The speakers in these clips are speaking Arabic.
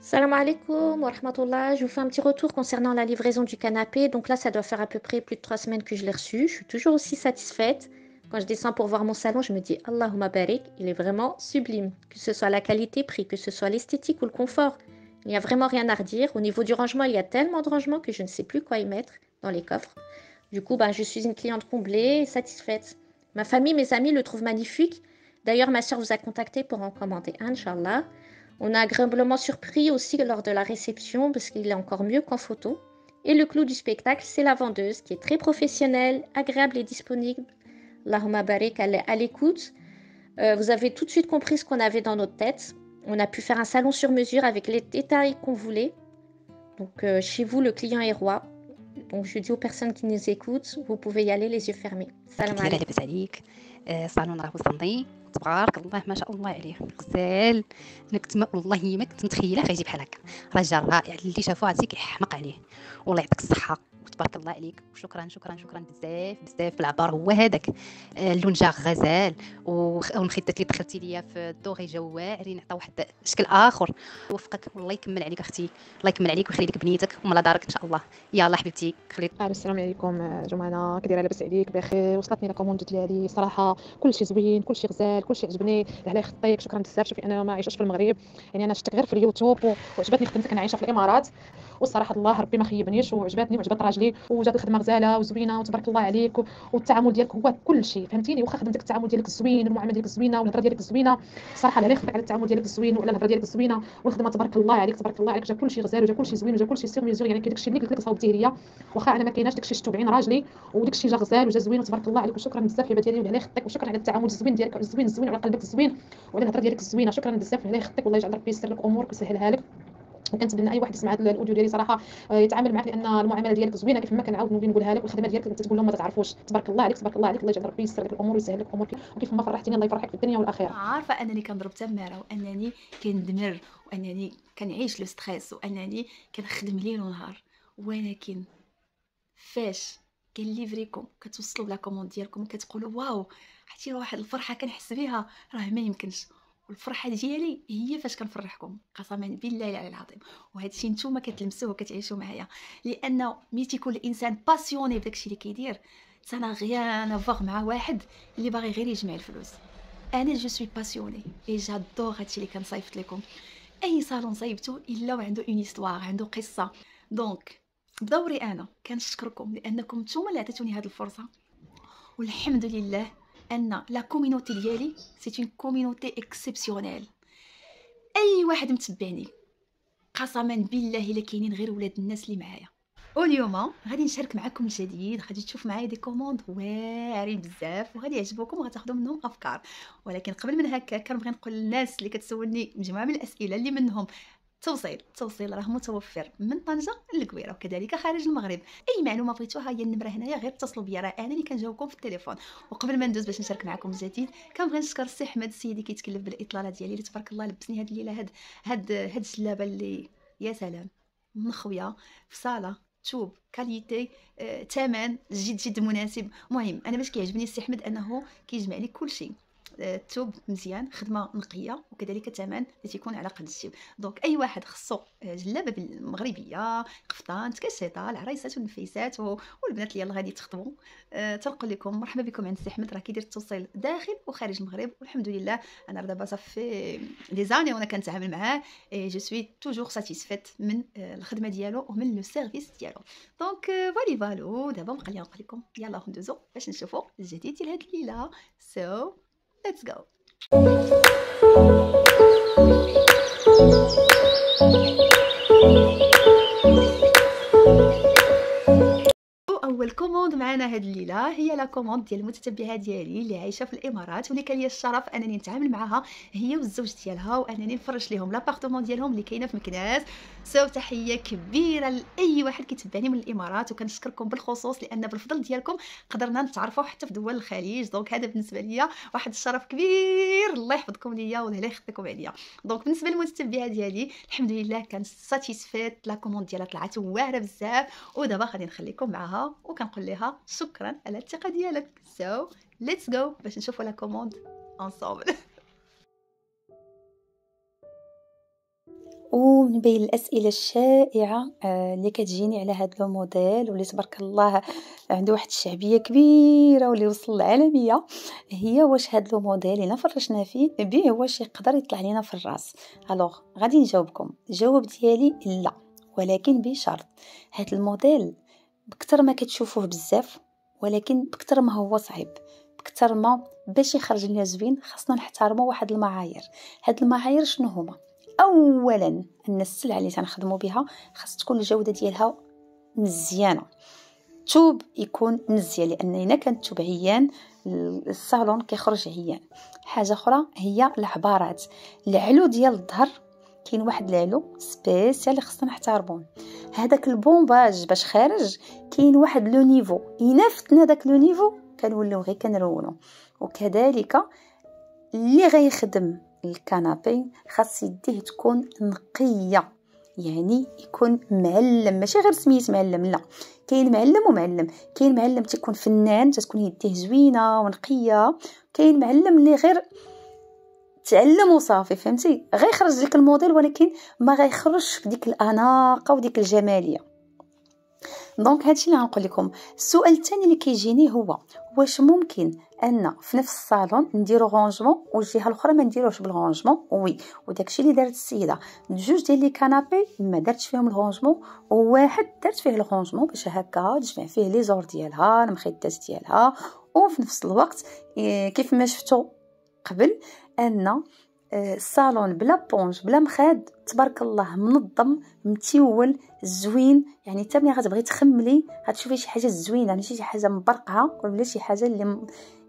Salam alaikum wa rahmatullah. Je vous fais un petit retour concernant la livraison du canapé. Donc là, ça doit faire à peu près plus de trois semaines que je l'ai reçu. Je suis toujours aussi satisfaite. Quand je descends pour voir mon salon, je me dis Allahumma barik, il est vraiment sublime. Que ce soit la qualité prix, que ce soit l'esthétique ou le confort, il n'y a vraiment rien à redire. Au niveau du rangement, il y a tellement de rangements que je ne sais plus quoi y mettre dans les coffres. Du coup, ben, je suis une cliente comblée satisfaite. Ma famille, mes amis le trouvent magnifique. D'ailleurs, ma soeur vous a contacté pour en commander un, Inch'Allah. On a agréablement surpris aussi lors de la réception parce qu'il est encore mieux qu'en photo. Et le clou du spectacle, c'est la vendeuse qui est très professionnelle, agréable et disponible. Allahumma barik, elle est à l'écoute. Euh, vous avez tout de suite compris ce qu'on avait dans notre tête. On a pu faire un salon sur mesure avec les détails qu'on voulait. Donc euh, chez vous, le client est roi. Donc je dis aux personnes qui nous écoutent, vous pouvez y aller les yeux fermés. Salam alaikum. تبارك الله ما شاء الله عليه غزال انا كنت والله ما كنت متخيله فيجي بحال هكا رجل رائع اللي شافو عرفتي كيحمق عليه والله يعطيك الصحه تبارك الله عليك وشكرا شكرا شكرا بزاف بزاف العبار هو هذاك اللون آه، اللونجا غزال والمخيطات اللي دخلتي ليا في الدوغي جا واعرين عطا واحد شكل اخر وفقك والله يكمل عليك اختي الله يكمل عليك ويخلي لك بنيتك ومالا دارك ان شاء الله يلاه حبيبتي خليك آه، السلام عليكم آه، جمانه كي دايره لاباس عليك بخير وصلتني لا كوموند ديالي صراحه كلشي زوين كلشي غزال كلشي عجبني الله يخطيك شكرا بزاف شوفي انا ما عايشاش في المغرب يعني انا شفتك غير في اليوتيوب وعجبتني خدمتك انا عايشه في الامارات وصراحه الله ربي ما خيبنيش وعجبتني وعجبت راجلي وجات الخدمه غزاله وزوينه وتبارك الله عليك والتعامل ديالك هو كل شيء فهمتيني واخا خدمتك التعامل ديالك زوين المعامله ديالك زوينه والهضره ديالك زوينه صراحه لا يخدمك على التعامل ديالك الزوين وعلى الهضره ديالك الزوينه والخدمه تبارك الله عليك تبارك الله عليك جا كل شيء غزال وجا كل شيء زوين وجا كل شيء سير ميزور يعني كي داكشي اللي قلت لك صاوبتيه ليا واخا انا ما كايناش داكشي شفتو بعين راجلي وداكشي جا غزال وجا زوين وتبارك الله عليك وشكرا بزاف حبيبتي ديالي على خدك وشكرا على التعامل الزوين ديالك الزوين الزوين وعلى قلبك الزوين وعلى الهضره ديالك الزوينه شكرا بزاف على خدك والله يجعل ربي يسر لك امورك ويسهلها لك فكنتمنى ان اي واحد يسمع هذا الاوديو ديالي صراحه آه، يتعامل معك لان المعامله ديالك زوينه كيف ما كنعاود نولي نقولها لك والخدمه ديالك انت تقول لهم ما تعرفوش تبارك الله عليك تبارك الله عليك الله يجعل ربي يسر لك الامور ويسهل لك الامور وكيف ما فرحتيني الله يفرحك في الدنيا والاخره عارفه انني كنضرب تماره وانني كندمر وانني كنعيش لو ستريس وانني كنخدم ليل ونهار ولكن فاش كنليفريكم كتوصلوا لا كوموند ديالكم كتقولوا واو عرفتي واحد الفرحه كنحس بها راه ما يمكنش والفرحه ديالي هي فاش كنفرحكم قسما بالله العلي العظيم وهذا الشيء نتوما كتلمسوه وكتعيشوه معايا لانه ملي تيكون الانسان باسيوني بداك الشيء اللي كيدير انا غيان فوغ مع واحد اللي باغي غير يجمع الفلوس انا جو سوي باسيوني اي جادور هادشي اللي كنصيفط لكم اي صالون صيبتو الا وعندو اون استوار عنده قصه دونك بدوري انا كنشكركم لانكم نتوما اللي عطيتوني هاد الفرصه والحمد لله ان لا كوميونيتي ديالي سي اون كوميونيتي اكسيبسيونيل اي واحد متبعني قسما بالله الا كاينين غير ولاد الناس اللي معايا واليوم غادي نشارك معكم الجديد غادي تشوف معايا دي كوموند واعرين بزاف وغادي يعجبوكم وغتاخذوا منهم افكار ولكن قبل من هكا كنبغي نقول للناس اللي كتسولني مجموعه من الاسئله اللي منهم توصيل توصيل راه متوفر من طنجه للكويره وكذلك خارج المغرب اي معلومه بغيتوها هي النمره هنايا غير اتصلوا بيا راه انا اللي كنجاوبكم في التليفون وقبل ما ندوز باش نشارك معكم الجديد كنبغي نشكر السي احمد السيد اللي كيتكلف بالاطلاله ديالي اللي تبارك الله لبسني هاد الليله هاد هاد هاد الجلابه اللي يا سلام في فصاله توب كاليتي ثمن آه، جد جد مناسب مهم انا باش كيعجبني السي احمد انه كيجمع لي كل شيء الثوب مزيان خدمه نقيه وكذلك الثمن اللي تيكون على قد الجيب دونك اي واحد خصو آه، جلابه بالمغربيه قفطان تكاشيطه العرايسات والنفيسات والبنات اللي يلاه غادي تخطبوا أه لكم مرحبا بكم عند سي احمد راه كيدير التوصيل داخل وخارج المغرب والحمد لله انا دابا صافي لي زاني وانا كنتعامل معاه جو سوي توجور ساتيسفيت من آه، الخدمه ديالو ومن لو سيرفيس ديالو دونك فالي آه، فالو دابا مقليه نقول لكم يلاه ندوزو باش نشوفوا الجديد ديال هاد الليله سو so, Let's go! اول كوموند معنا هاد الليله هي لا كوموند ديال المتتبعه ديالي اللي عايشه في الامارات واللي كان لي الشرف انني نتعامل معها هي والزوج ديالها وانني نفرش لهم لابارتمون ديالهم اللي كاينه في مكناس سو تحيه كبيره لاي واحد كيتبعني من الامارات وكنشكركم بالخصوص لان بالفضل ديالكم قدرنا نتعرفوا حتى في دول الخليج دونك هذا بالنسبه ليا واحد الشرف كبير الله يحفظكم ليا والهلا يخطيكم عليا دونك بالنسبه للمتبعه ديالي الحمد لله كانت ساتيسفيت لا كوموند ديالها طلعت واعره بزاف ودابا غادي نخليكم معاها وكنقول لها شكرا على الثقه ديالك سو ليتس جو باش نشوفوا لا كوموند انصومبل ومن بين الاسئله الشائعه آه، اللي كتجيني على هاد لو موديل واللي تبارك الله عنده واحد الشعبيه كبيره واللي وصل العالميه هي واش هاد لو موديل الا فرشنا فيه بيه واش يقدر يطلع لينا في الراس الوغ غادي نجاوبكم الجواب ديالي لا ولكن بشرط هاد الموديل بكثر ما كتشوفوه بزاف ولكن بكثر ما هو صعيب بكثر ما باش يخرج لنا زوين خاصنا نحترموا واحد المعايير هاد المعايير شنو هما اولا ان السلعه اللي تنخدموا بها خاص تكون الجوده ديالها مزيانه الثوب يكون مزيان لان الا كان الثوب عيان الصالون كيخرج عيان حاجه اخرى هي العبارات العلو ديال الظهر كاين واحد العلو سبيسيال خصنا نحتاربو هذاك البومباج باش خارج كاين واحد لو نيفو الا فتنا داك لو نيفو كنوليو غير كنرونو وكذلك اللي غيخدم الكنابي خاص يديه تكون نقيه يعني يكون معلم ماشي غير سميت معلم لا كاين معلم ومعلم كاين معلم تيكون فنان تتكون يديه زوينه ونقيه كاين معلم اللي غير تعلم وصافي فهمتي غيخرج ديك الموديل ولكن ما غيخرجش بديك الاناقه وديك الجماليه دونك هادشي اللي غنقول لكم السؤال الثاني اللي كيجيني هو واش ممكن ان في نفس الصالون نديرو رونجمون والجهه الاخرى ما نديروش بالرونجمون وي وداكشي اللي دارت السيده جوج ديال لي كانابي ما دارتش فيهم الرونجمون وواحد دارت فيه الرونجمون باش هكا تجمع فيه لي زور ديالها المخدات ديالها وفي نفس الوقت إيه، كيف ما شفتو قبل ان الصالون بلا بونج بلا مخاد تبارك الله منظم متيول زوين يعني حتى ملي غتبغي تخملي غتشوفي شي حاجه زوينه ماشي شي حاجه مبرقها ولا شي حاجه اللي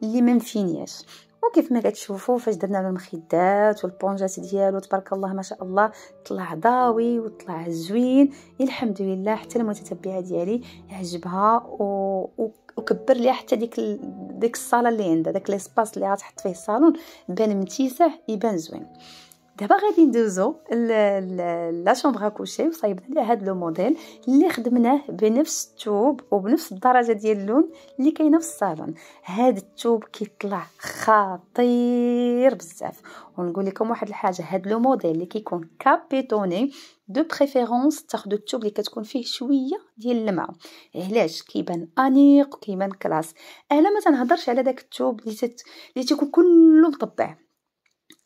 اللي ما مفينياش وكيف ما كتشوفوا فاش درنا له المخدات والبونجات ديالو تبارك الله ما شاء الله طلع ضاوي وطلع زوين الحمد لله حتى المتتبعه ديالي عجبها و... و... وكبر لي حتى ديك ال... ديك الصاله اللي عندها داك ليسباس اللي غتحط فيه الصالون بان متيسع يبان زوين دابا غادي ندوزو لا شومبر كوشي وصايبنا لها هاد لو موديل اللي خدمناه بنفس الثوب وبنفس الدرجه ديال اللون اللي كاينه في الصالون هاد الثوب كيطلع خطير بزاف ونقول لكم واحد الحاجه هاد لو موديل اللي كيكون كابيتوني دو بريفيرونس تاخذوا الثوب اللي كتكون فيه شويه ديال اللمعه علاش كيبان انيق وكيبان كلاس انا ما تنهضرش على داك الثوب اللي تت... اللي تيكون كله مطبع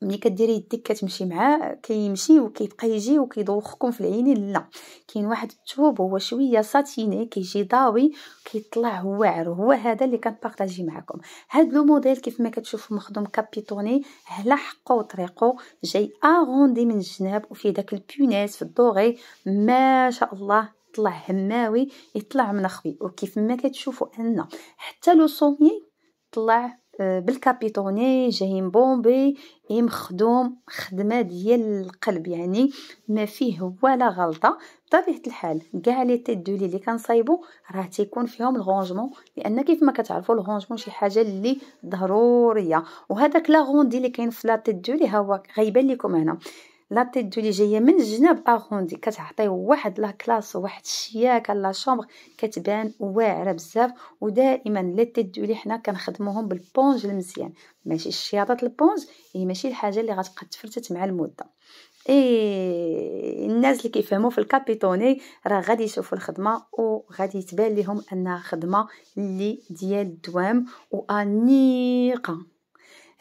ملي كديري يديك كتمشي معاه كيمشي وكيبقى يجي وكيدوخكم في العينين لا كاين واحد الثوب هو شويه ساتيني كيجي ضاوي كيطلع واعر هو هذا اللي كنبارطاجي معكم هاد لو موديل كيف ما كتشوفوا مخدوم كابيتوني على حقه وطريقه جاي اغوندي من الجناب وفي داك البونيس في الدوغي ما شاء الله طلع هماوي يطلع منخبي وكيف ما كتشوفوا ان حتى لو سوميي طلع آه، بالكابيطوني جاي مبومبي مخدوم خدمه ديال القلب يعني ما فيه ولا غلطه بطبيعه الحال كاع لي تيت دولي اللي كنصايبو راه تيكون فيهم الغونجمون لان كيف ما كتعرفوا الغونجمون شي حاجه اللي ضروريه وهذاك لاغوندي اللي كاين في لا تيت دولي ها هو غيبان لكم هنا لا تيت دو لي جايه من جناب اغوندي كتعطي واحد لا كلاس وواحد الشياكه لا شومبر كتبان واعره بزاف ودائما لي تيت دو لي حنا كنخدموهم بالبونج المزيان ماشي الشياطات البونج هي ماشي الحاجه اللي غتبقى تفرتت مع المده اي الناس اللي كيفهموا في الكابيتوني راه غادي يشوفوا الخدمه وغادي يتبان لهم انها خدمه اللي ديال الدوام وانيقه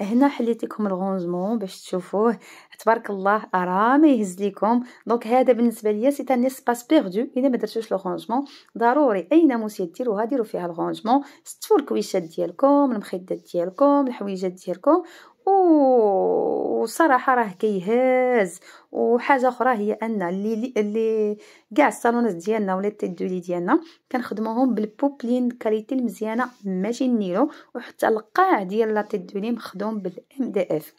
هنا حليت لكم الغونجمون باش تشوفوه تبارك الله راه ما يهز لكم دونك هذا بالنسبه ليا سي ان اسباس بيردو الا ما درتوش لوغونجمون ضروري اي ناموسيه ديروها ديروا فيها الغونجمون ستفوا الكويشات ديالكم المخدات ديالكم الحويجات ديالكم وصراحه راه كيهز وحاجه اخرى هي ان اللي اللي كاع الصالونات ديالنا ولا التدولي ديالنا كنخدموهم بالبوبلين كاليتي المزيانه ماشي النيلو وحتى القاع ديال لا تدولي مخدوم بالام دي اف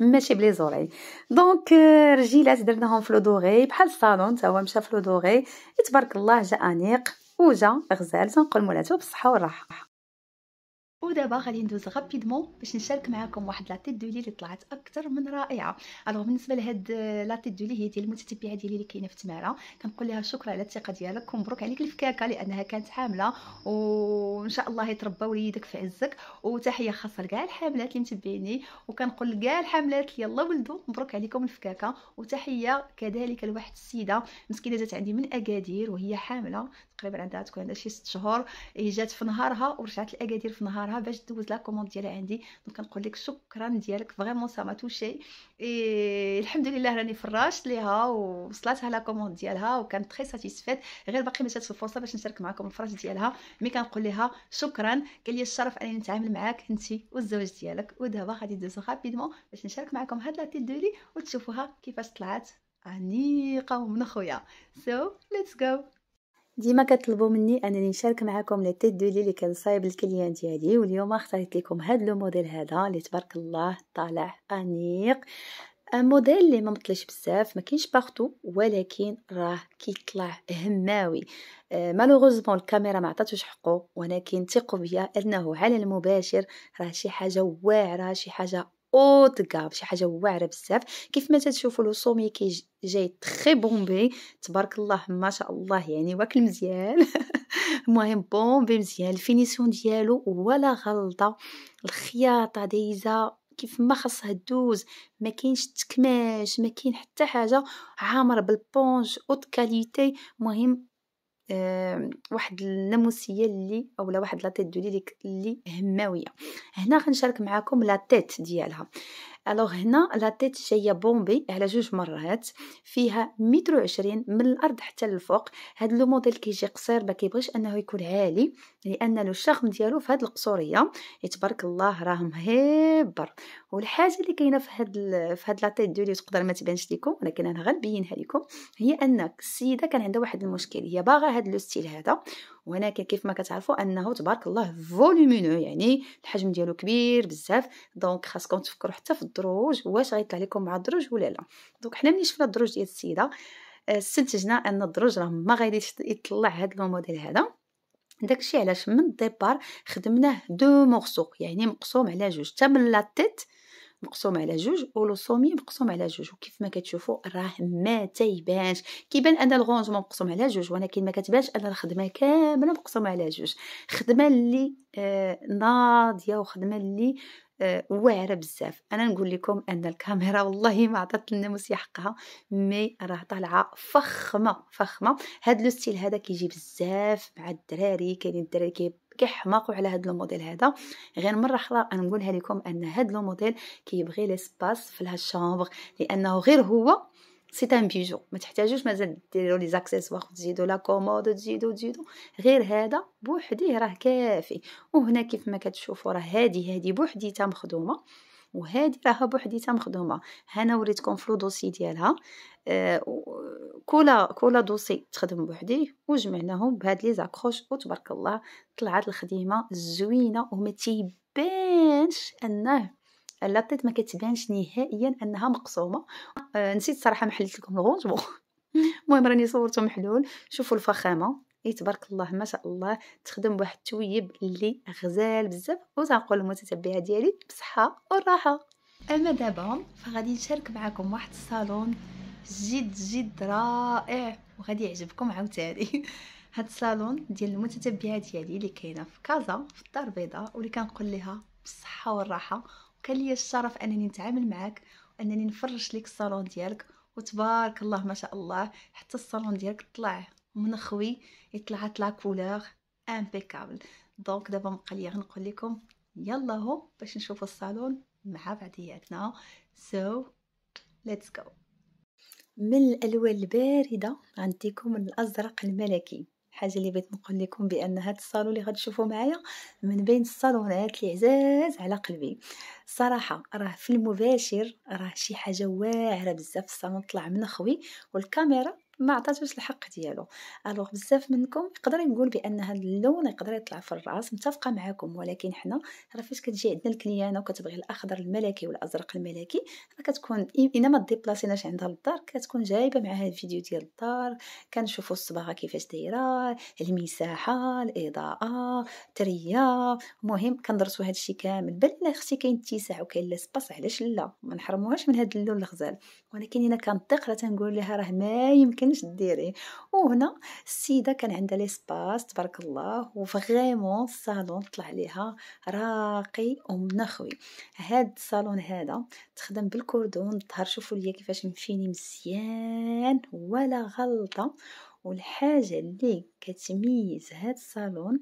ماشي بلي زوري دونك رجيلات درناهم في لودوغي بحال الصالون تا هو مشى في لودوغي تبارك الله جا انيق وجا غزال تنقول مولاتو بالصحه والراحه ودابا غادي ندوز غابيدمون باش نشارك معكم واحد لاتيت دو دولي اللي طلعت اكثر من رائعه الوغ بالنسبه لهاد لاتيت دو دولي هي ديال المتتبعه ديالي اللي كاينه في تماره كنقول لها شكرا على الثقه ديالك ومبروك عليك الفكاكه لانها كانت حامله وان شاء الله يتربى وليدك في عزك وتحيه خاصه لكاع الحاملات اللي متبعيني وكنقول لكاع الحاملات يلا ولدوا مبروك عليكم الفكاكه وتحيه كذلك لواحد السيده مسكينه جات عندي من اكادير وهي حامله تقريبا عندها تكون عندها شي 6 شهور هي جات في نهارها ورجعت لاكادير في نهارها باش دوز لا كوموند ديالها عندي دونك كنقول لك شكرا ديالك فريمون سا ما توشي إيه الحمد لله راني فراشت ليها ووصلاتها لا كوموند ديالها وكانت تري ساتيسفيت غير باقي ما جاتش الفرصه باش نشارك معكم الفراش ديالها مي كنقول لها شكرا كان لي الشرف اني نتعامل معاك انت والزوج ديالك ودابا غادي ندوزو رابيدمون باش نشارك معكم هاد لا تيت دولي وتشوفوها كيفاش طلعت انيقه ومنخويه سو ليتس جو ديما كطلبوا مني انني نشارك معكم لي تيت دو لي اللي كنصايب الكليان ديالي واليوم اخترت لكم هاد لو موديل هذا اللي تبارك الله طالع انيق موديل اللي ما مطلش بزاف ما كاينش بارتو ولكن راه كيطلع هماوي مالوغوزمون الكاميرا ما عطاتوش حقه ولكن ثقوا بيا انه على المباشر راه شي حاجه واعره شي حاجه وطقاب شي حاجه واعره بزاف كيف ما لو سومي كي جاي تري بومبي تبارك الله ما شاء الله يعني واكل مزيان المهم بومبي مزيان الفينيسيون ديالو ولا غلطه الخياطه دايزه كيف ما خاصها دوز ما كاينش تكماش ما كاين حتى حاجه عامر بالبونج اوت كاليتي مهم واحد النموسيه اللي اولا واحد لا تيت دو اللي هماويه هنا غنشارك معكم لا تيت ديالها الوغ هنا لا تيت جايه بومبي على جوج مرات فيها متر وعشرين من الارض حتى للفوق هاد لو موديل كيجي قصير ما كيبغيش انه يكون عالي لان لو شغم ديالو في هاد القصوريه تبارك الله راه مهبر والحاجه اللي كاينه في هاد ال... في هاد لا تيت دولي تقدر ما تبانش ليكم ولكن انا غنبينها ليكم هي انك السيده كان عندها واحد المشكل هي باغا هاد لو ستيل هذا وهناك كيف ما كتعرفوا انه تبارك الله فولومينو يعني الحجم ديالو كبير بزاف دونك خاصكم تفكروا حتى في الدروج واش غيطلع لكم مع الدروج ولا لا دونك حنا ملي شفنا الدروج ديال السيده آه، استنتجنا ان الدروج راه ما غاديش يطلع هذا الموديل هذا داكشي علاش من الديبار خدمناه دو مورسو يعني مقسوم على جوج حتى من لا تيت مقسوم على جوج ولو سومي مقسوم على جوج وكيف ما كتشوفوا راه ما تيبانش كيبان ان الغونج مقسوم على جوج ولكن ما كتبانش ان الخدمه كامله مقسومه على جوج خدمه اللي آه ناضيه وخدمه اللي آه واعره بزاف انا نقول لكم ان الكاميرا والله ما عطات موسي حقها مي راه طالعه فخمه فخمه هاد لو ستيل هذا كيجي بزاف مع الدراري كاينين الدراري كي كيحماقوا على هذا الموديل هذا غير مره اخرى نقولها لكم ان هذا الموديل كيبغي لي سباس في لا شامبر لانه غير هو سي ان بيجو ما تحتاجوش مازال ديروا لي زاكسيسوار تزيدوا لا كومود تزيدوا تزيدوا غير هذا بوحديه راه كافي وهنا كيف ما كتشوفوا راه هادي هادي بوحديتها مخدومه وهذه راها بوحديتها مخدومه هنا وريتكم فلو دوسي ديالها آه، كولا كولا دوسي تخدم بوحديه وجمعناهم بهاد لي زاكروش وتبارك الله طلعت الخديمه زوينه وما تيبانش انه اللاطيط ما كتبانش نهائيا انها مقسومه آه نسيت صراحه محلت لكم الغونج المهم راني صورته محلول شوفوا الفخامه اي تبارك الله ما شاء الله تخدم بواحد التويب اللي غزال بزاف وتنقول المتتبعه ديالي بصحه وراحه اما دابا فغادي نشارك معكم واحد الصالون جد جد رائع وغادي يعجبكم عاوتاني هاد الصالون ديال المتتبعه ديالي اللي كاينه في كازا في الدار البيضاء واللي كنقول لها بالصحه والراحه وكان ليا الشرف انني نتعامل معاك وانني نفرش لك الصالون ديالك وتبارك الله ما شاء الله حتى الصالون ديالك طلع منخوي طلعت لا كولور امبيكابل دونك دابا بقى لي غنقول لكم يلا هو باش نشوفوا الصالون مع بعضياتنا سو ليتس جو من الالوان البارده غنديكم الازرق الملكي حاجه اللي بغيت نقول لكم بان هذا الصالون اللي غتشوفوا معايا من بين الصالونات اللي عزاز على قلبي صراحه راه في المباشر راه شي حاجه واعره بزاف الصالون طلع منخوي والكاميرا ما عطاتوش الحق ديالو الوغ بزاف منكم يقدر نقول بان هذا اللون يقدر يطلع في الراس متفقه معاكم ولكن حنا راه فاش كتجي عندنا الكليانه وكتبغي الاخضر الملكي والازرق الملكي راه كتكون الا ما ديبلاسيناش عندها للدار كتكون جايبه معها الفيديو ديال الدار كنشوفوا الصباغه كيفاش دايره المساحه الاضاءه تريا المهم كندرسوا هذا الشيء كامل بل الا اختي كاين اتساع وكاين سباس علاش لا ما نحرموهاش من هذا اللون الغزال ولكن الا كنطيق راه تنقول لها راه ما يمكن يمكنش ديريه وهنا السيده كان عندها ليسباس تبارك الله وفريمون الصالون طلع ليها راقي ومنخوي هاد الصالون هذا تخدم بالكوردون الظهر شوفوا ليا كيفاش مفيني مزيان ولا غلطه والحاجه اللي كتميز هاد الصالون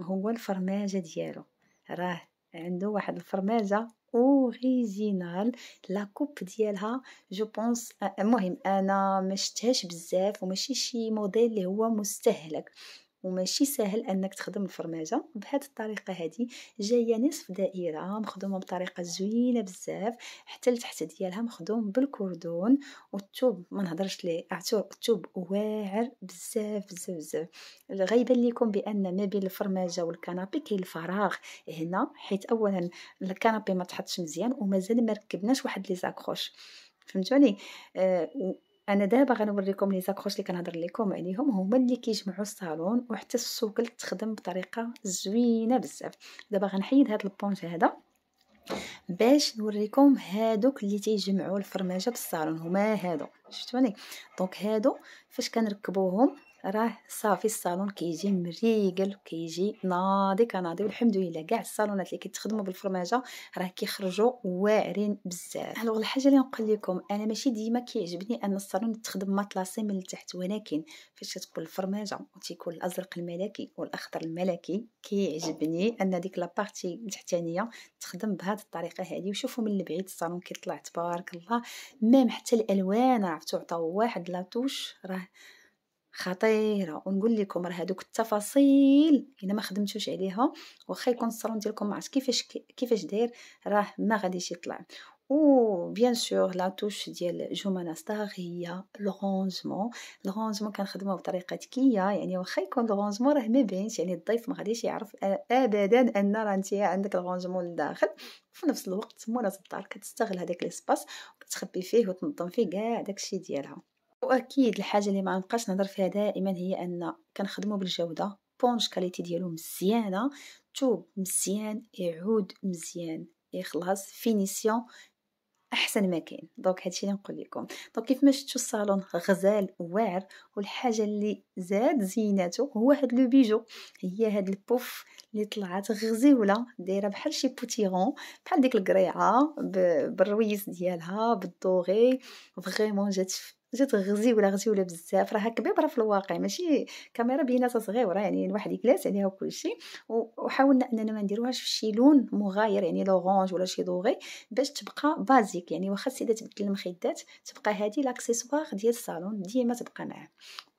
هو الفرماجه ديالو راه عنده واحد الفرماجه اوريجينال لا كوب ديالها جو بونس المهم انا ما شفتهاش بزاف وماشي شي موديل اللي هو مستهلك وماشي سهل انك تخدم الفرماجه بهذه الطريقه هذه جايه نصف دائره مخدومه بطريقه زوينه بزاف حتى لتحت ديالها مخدوم بالكوردون والتوب ما نهضرش ليه اعتور التوب واعر بزاف بزاف بزاف غيبان ليكم بان ما بين الفرماجه والكنابي كاين الفراغ هنا حيت اولا الكنابي ما تحطش مزيان ومازال ما ركبناش واحد لي زاكروش فهمتوني آه انا دابا غنوريكم لي زاكروش اللي كنهضر لكم عليهم هما اللي كيجمعوا الصالون وحتى السوكل تخدم بطريقه زوينه بزاف دابا غنحيد هذا البونج هذا باش نوريكم هادوك اللي تيجمعوا الفرماجه بالصالون هما هادو شفتوني دونك هادو فاش كنركبوهم راه صافي الصالون كيجي مريقل كيجي ناضي كناضي والحمد لله كاع الصالونات اللي كيتخدموا بالفرماجه راه كيخرجوا واعرين بزاف الوغ الحاجه اللي نقول لكم انا ماشي ديما كيعجبني ان الصالون يتخدم مطلاسي من التحت ولكن فاش تكون الفرماجه وتيكون الازرق الملكي والاخضر الملكي كيعجبني ان ديك لابارتي التحتانيه تخدم بهذه الطريقه هذه وشوفوا من البعيد الصالون كيطلع تبارك الله ميم حتى الالوان عرفتوا عطاو واحد لاطوش راه خطيره ونقول لكم راه هذوك التفاصيل الا ما خدمتوش عليها واخا يكون الصالون ديالكم ما عرفت كيفاش كيفاش داير راه ما غاديش يطلع و بيان سور لا توش ديال جومانا ستار هي لورونجمون لورونجمون كنخدموه بطريقه ذكيه يعني واخا يكون لورونجمون راه ما باينش يعني الضيف ما غاديش يعرف ابدا ان راه انت عندك لورونجمون لداخل وفي نفس الوقت مورا دار كتستغل هذاك ليسباس وكتخبي فيه وتنظم فيه كاع داكشي ديالها واكيد الحاجه اللي ما نبقاش نهضر فيها دائما هي ان كنخدموا بالجوده بونش كاليتي ديالو مزيانه توب مزيان يعود مزيان يخلص فينيسيون احسن ما كاين دونك هادشي اللي نقول لكم دونك كيف ما شفتوا الصالون غزال واعر والحاجه اللي زاد زيناته هو هاد لو بيجو هي هاد البوف اللي طلعت غزيوله دايره بحال شي بوتيرون بحال ديك القريعه بالرويس ديالها بالدوغي فريمون جات جات غزي ولا بزاف راها كبيره في الواقع ماشي كاميرا بيناتها صغيره يعني الواحد يجلس عليها يعني وكلشي وحاولنا اننا ما نديروهاش في شي لون مغاير يعني لوغونج ولا شي دوغي باش تبقى بازيك يعني واخا السيده تبدل المخدات تبقى هذه لاكسيسوار ديال الصالون ديما تبقى معاه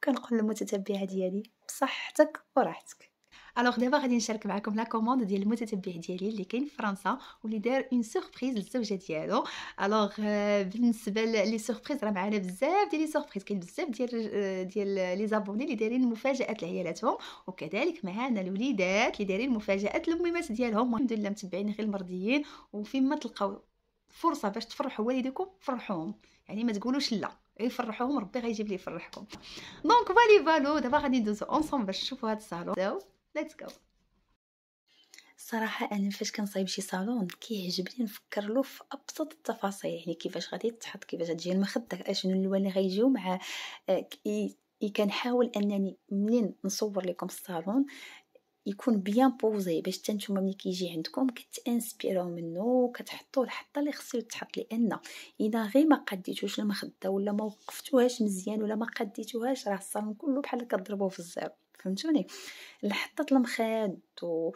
كنقول للمتتبعه ديالي بصحتك وراحتك الوغ دابا غادي نشارك معكم لا كوموند ديال المتتبع ديالي اللي كاين في فرنسا واللي دار اون سوربريز للزوجه ديالو الوغ بالنسبه لي سوربريز راه معنا بزاف ديال لي سوربريز كاين بزاف ديال ديال لي زابوني اللي دايرين مفاجات لعيالاتهم وكذلك معنا الوليدات اللي دايرين مفاجات للميمات ديالهم الحمد لله متبعين غير المرضيين وفيما تلقاو فرصه باش تفرحوا والديكم فرحوهم يعني ما تقولوش لا يفرحوهم ربي غيجيب لي يفرحكم دونك فالي فالو دابا غادي ندوزو اونصوم باش نشوفوا هاد الصالون ليتس جو صراحة أنا فاش كنصايب شي صالون كيعجبني نفكر له في أبسط التفاصيل يعني كيفاش غادي تحط كيفاش غتجي المخدة شنو اللوان غيجيو مع آه، كنحاول أنني منين نصور لكم الصالون يكون بيان بوزي باش حتى نتوما ملي كيجي عندكم كتانسبيرو منه وكتحطوا الحطه اللي خصو يتحط لان اذا غير ما قديتوش المخده ولا ما وقفتوهاش مزيان ولا ما قديتوهاش راه الصالون كله بحال كضربوه في الزيرو فهمتوني لحطة المخاد و,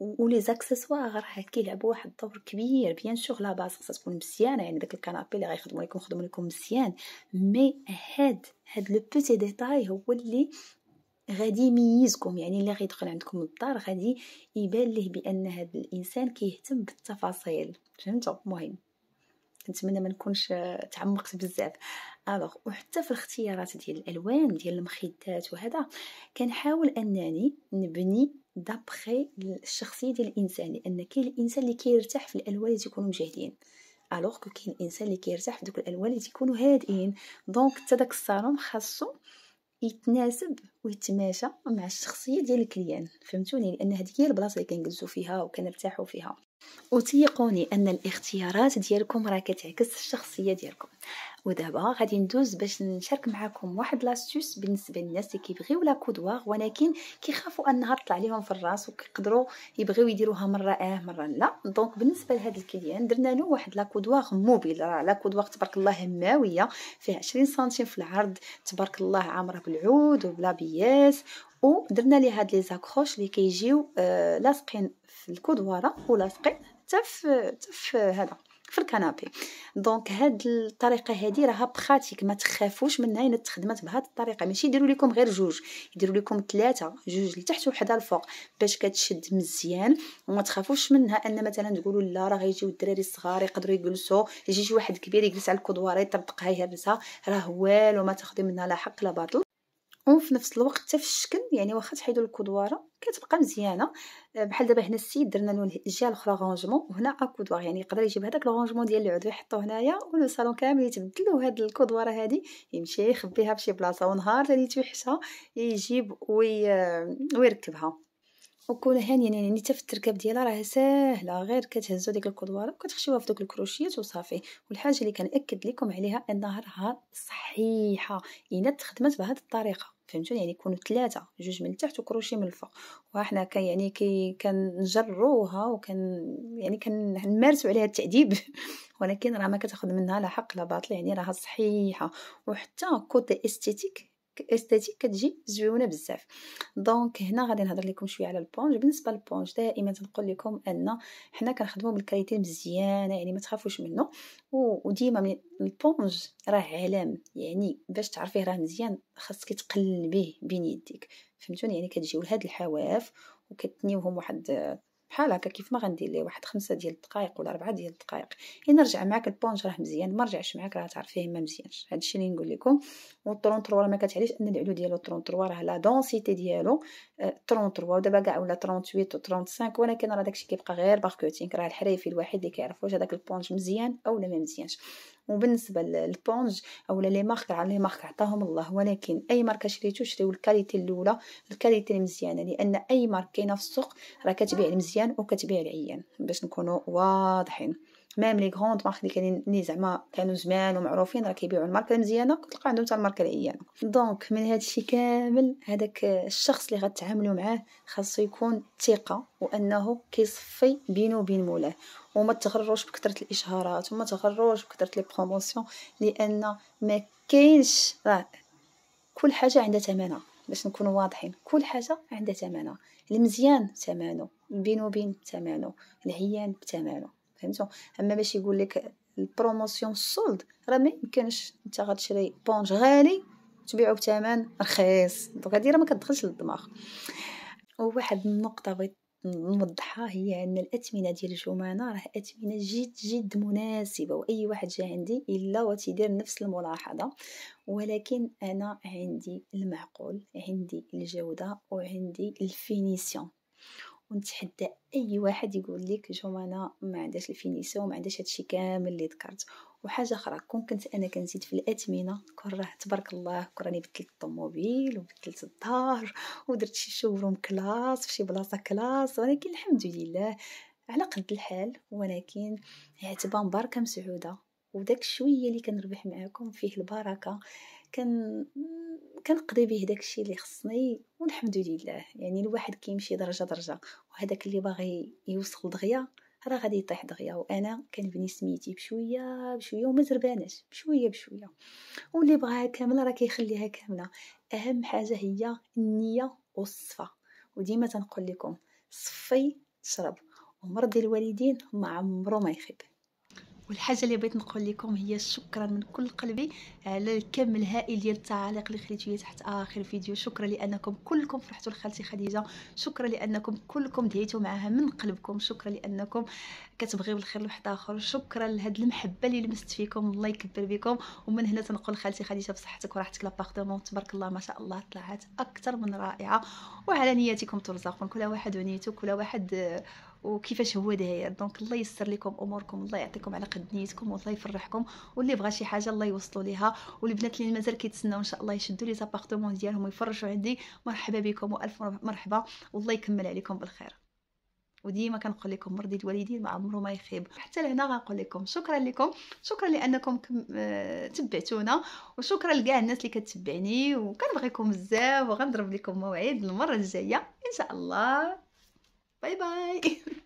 و... لي زاكسيسوار راه كيلعبوا واحد الدور كبير بيان سور لا باز خصها تكون مزيانه يعني داك الكنابي اللي غيخدموا لكم خدموا لكم مزيان مي هاد هاد لو بوتي ديتاي هو اللي غادي يميزكم يعني اللي غيدخل عندكم للدار غادي يبان ليه بان هذا الانسان كيهتم بالتفاصيل فهمتوا مهم كنتمنى ما نكونش تعمقت بزاف الوغ وحتى في الاختيارات ديال الالوان ديال المخدات وهذا كنحاول انني نبني دابخي الشخصيه ديال الانسان لان كاين الانسان اللي كيرتاح في الالوان اللي تيكونوا مجهدين الوغ كو كاين الانسان اللي كيرتاح في دوك الالوان اللي تيكونوا هادئين دونك حتى داك الصالون خاصو يتناسب ويتماشى مع الشخصيه ديال الكليان فهمتوني لان هذيك هي البلاصه اللي كنجلسوا فيها وكنرتاحوا فيها وتيقوني ان الاختيارات ديالكم راه كتعكس الشخصيه ديالكم ودابا غادي ندوز باش نشارك معكم واحد لاستوس بالنسبه للناس اللي كيبغيو لا كودوار ولكن كيخافوا انها تطلع لهم في الراس وكيقدروا يبغيو يديروها مره اه مره لا دونك بالنسبه لهاد الكليان درنا له واحد لا كودوار موبيل لا كودوار تبارك الله ماويه فيها 20 سنتيم في العرض تبارك الله عامره بالعود وبلا بياس ودرنا لي هاد لي زاكروش اللي كيجيو آه، لاصقين في الكودواره ولافقي حتى في حتى هذا في الكنابي دونك هاد الطريقه هادي راها براتيك ما تخافوش منها الا تخدمات بهاد الطريقه ماشي يديروا لكم غير جوج يديروا لكم ثلاثه جوج لتحت وحده الفوق باش كتشد مزيان وما تخافوش منها ان مثلا تقولوا لا راه غيجيو الدراري الصغار يقدروا يجلسوا يجي شي واحد كبير يجلس على الكودوار يطبقها يهرسها راه والو ما تاخذي منها لا حق لا باطل وفي نفس الوقت حتى في الشكل يعني واخا تحيدوا الكودواره كتبقى مزيانه آه، بحال دابا هنا السيد درنا له الجهه الاخرى غونجمون وهنا اكودوار يعني يقدر يجيب هذاك الرونجمون ديال العود ويحطو هنايا ولو صالون كامل يتبدل وهاد الكودواره هادي يمشي يخبيها فشي بلاصه ونهار اللي توحشها يجيب وي... آه، ويركبها وكون هانيا يعني نتا في التركاب ديالها راه ساهله غير كتهزو ديك الكدواره وكتخشيوها في دوك الكروشيات وصافي والحاجه اللي كنأكد لكم عليها انها راه صحيحه الا تخدمت بهذه الطريقه فهمتوني يعني يكونوا ثلاثه جوج من التحت وكروشي من الفوق وحنا كي يعني كي كنجروها وكان يعني كنمارسوا عليها التاديب ولكن راه ما كتاخذ منها لا حق لا باطل يعني راها صحيحه وحتى كوتي استيتيك استاتيك كتجي زويونه بزاف دونك هنا غادي نهضر لكم شويه على البونج بالنسبه للبونج دائما تنقول لكم ان حنا كنخدموا بالكرياتين مزيانه يعني ما تخافوش منه وديما البونج راه علام يعني باش تعرفيه راه مزيان خاصك تقلبيه بين يديك فهمتوني يعني كتجيو لهاد الحواف وكتنيوهم واحد بحال هكا كيف ما غندير ليه واحد خمسة ديال الدقائق ولا ربعة ديال الدقائق الا إيه، رجع معاك البونج راه مزيان ما رجعش معاك راه تعرفيه ما مزيانش هادشي اللي نقول لكم والطرون تروا ما كتعليش ان العلو ديالو طرون تروا راه لا دونسيتي ديالو طرون آه، تروا ودابا كاع ولا 38 و 35 ولكن راه داكشي كيبقى غير باركوتينغ راه الحريفي الوحيد اللي كيعرف واش هذاك البونج مزيان اولا ممزيانش ما مزيانش وبالنسبه للبونج او لي مارك على لي مارك عطاهم الله ولكن اي ماركه شريتو شريو الكاليتي الاولى الكاليتي المزيانه لان اي مارك كاينه في السوق راه كتبيع المزيان وكتبيع العيان باش نكونوا واضحين مام لي غروند مارك اللي كاينين اللي زعما كانوا زمان ومعروفين راه كيبيعوا الماركه المزيانه كتلقى عندهم حتى الماركه العيانه دونك من هذا الشيء كامل هذاك الشخص اللي غتعاملوا معاه خاصو يكون ثقه وانه كيصفي بينه وبين مولاه وما تغروش بكثره الاشهارات وما تغروش بكثره لي بروموسيون لان ما كاينش راه كل حاجه عندها ثمنها باش نكونوا واضحين كل حاجه عندها ثمنها المزيان ثمنه بينه وبين ثمنه العيان بثمنه فهمتوا اما باش يقول لك البروموسيون سولد راه ما يمكنش انت غتشري بونج غالي تبيعو بثمن رخيص دونك هذه راه ما كتدخلش للدماغ وواحد النقطه بغيت نوضحها هي ان الاثمنه ديال الجمانه راه اثمنه جد جد مناسبه واي واحد جا عندي الا وتيدير نفس الملاحظه ولكن انا عندي المعقول عندي الجوده وعندي الفينيسيون ونتحدى اي واحد يقول لك جو ما عندهاش الفينيسه وما عندهاش هادشي كامل اللي ذكرت وحاجه اخرى كون كنت انا كنزيد في الاثمنه كون راه تبارك الله كون راني بدلت الطوموبيل وبدلت الدار ودرت شي شوروم كلاس في شي بلاصه كلاس ولكن الحمد لله على قد الحال ولكن عتبه مباركه مسعوده وداك شويه اللي كنربح معاكم فيه البركه كان كنقضي به داكشي اللي خصني والحمد لله يعني الواحد كيمشي درجه درجه وهذاك اللي باغي يوصل دغيا راه غادي يطيح دغيا وانا كنبني سميتي بشويه بشويه وما زرباناش بشويه بشويه واللي بغاها كامله راه كيخليها كامله اهم حاجه هي النيه والصفه وديما تنقول لكم صفي تشرب ومرضي الوالدين ما عمرو ما يخيب والحاجه اللي بغيت نقول لكم هي شكرا من كل قلبي على آه، الكم الهائل ديال التعاليق اللي خليتو تحت اخر فيديو شكرا لانكم كلكم فرحتوا لخالتي خديجه شكرا لانكم كلكم دعيتوا معها من قلبكم شكرا لانكم كتبغيو الخير لواحد اخر شكرا لهاد المحبه اللي لمست فيكم الله يكبر بكم ومن هنا تنقول خالتي خديجه بصحتك وراحتك لابارتمون تبارك الله ما شاء الله طلعت اكثر من رائعه وعلى نياتكم ترزقون كل واحد ونيته كل واحد آه، وكيفاش هو داير دونك الله يسر لكم اموركم الله يعطيكم على قد نيتكم والله يفرحكم واللي بغى شي حاجه الله يوصلوا ليها والبنات اللي مازال كيتسناو ان شاء الله يشدوا لي زابارتمون ديالهم ويفرشوا عندي مرحبا بكم والف مرحبا والله يكمل عليكم بالخير وديما كنقول لكم مرضي الوالدين ما عمره ما يخيب حتى لهنا غنقول لكم شكرا لكم شكرا لانكم آه، تبعتونا وشكرا لكاع الناس اللي كتبعني وكنبغيكم بزاف وغنضرب لكم موعد المره الجايه ان شاء الله Bye bye.